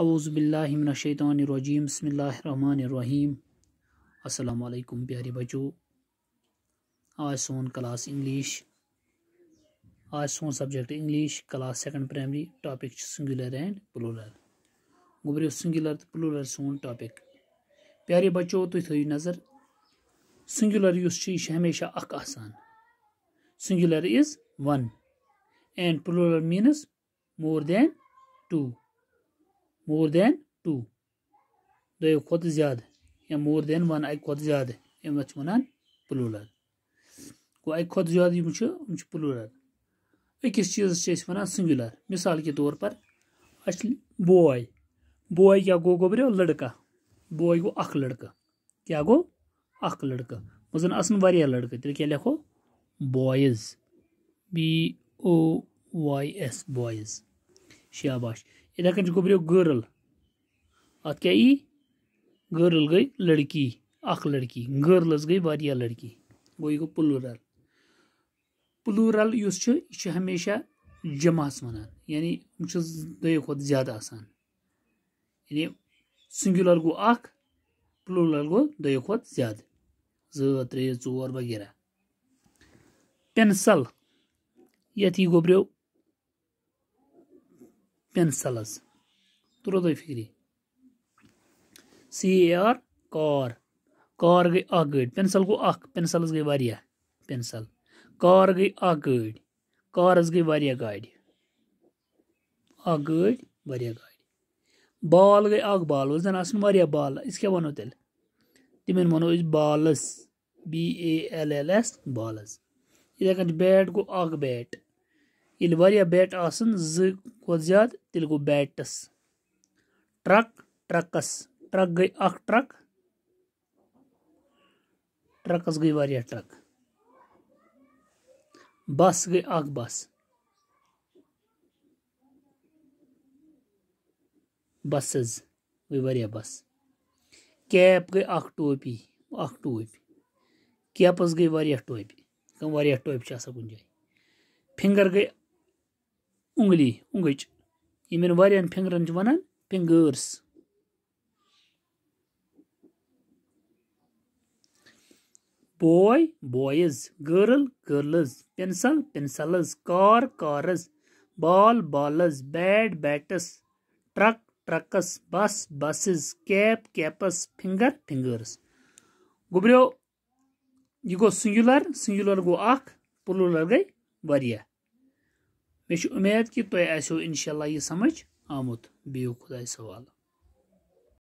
اعوذ باللہ من الشیطان الرجیم بسم اللہ الرحمن الرحیم السلام علیکم پیارے بچو آج سون کلاس انگلش آج سون subject English class second primary topic singular and singular to plural سون ٹاپک پیارے بچو تھو نظر سنگیول یہ ہمیشہ آسان singular is one and plural means more than two more than two یا مور دین ون زیادٕ یِم چھِ یِم چھِ اک أکِس پلولر چھِ چیز وَنان سمیلر مثال کے طور پر چھِ بوے بوے کیا گو گرو لٔڑکہٕ بوے گو اڑکہ کیا گو آسَن واریاہ لٔڑکہٕ تیٚلہِ کیٛاہ لیکھو boys B O Y S boys شاباش یہِ چھُ ہمیشہ کیا وَنان یعنی یِم چھِ دۄیو کھۄتہٕ زیادٕ آسان یعنی سِنٛگیوٗلَر گوٚو اَکھ وعیس گوٚو دۄیو کھۄتہٕ زیادٕ زٕ ترٛےٚ ژور وغیرہ یَتھ یہِ گوٚبریو پینسلز تُلو تُہۍ فِکرِ سی اے آر کار کار گٔے اکھ گٲڑۍ پینسل گوٚو اکھ پینسلز گٔے واریاہ پینسل کار گٔے اکھ گٲڑۍ کارس گٔے واریاہ گاڑِ اکھ گٲڑۍ واریاہ گاڑِ بال گٔے اکھ بال اوس زَن آسان واریاہ بال أسۍ کیاہ وَنو تیٚلہِ تِمن وَنو أسۍ balls B A L L S balls یِتھٕے کٔنۍ بیٹ گوٚو اکھ بیٹ یل اَکھ ٹرٛک ٹرٛکَس گٔے واریاہ ٹرک ٹرکس ٹرک گئی بَس ٹرک ٹرکس گئی بَس بس گئی اَکھ بسز گئی وس کئی گٔے اخ کیپس گئی ٹوپہِ چھِ آسان کُنہِ جایہِ فِنٛگَر گئی انگلی انگچ فنگرن ونان fingers boy boys girl girls pencil pencils car cars ball balls bat bats truck trucks bus buses cap caps finger fingers گوبریو یہ گو سنگولر سنگولر گو اخ پلولر گئی واریاہ मुझे उम्मीद कि तुम तो आसो इनशाला ये समझ आमुत बिहू खुदा सवाल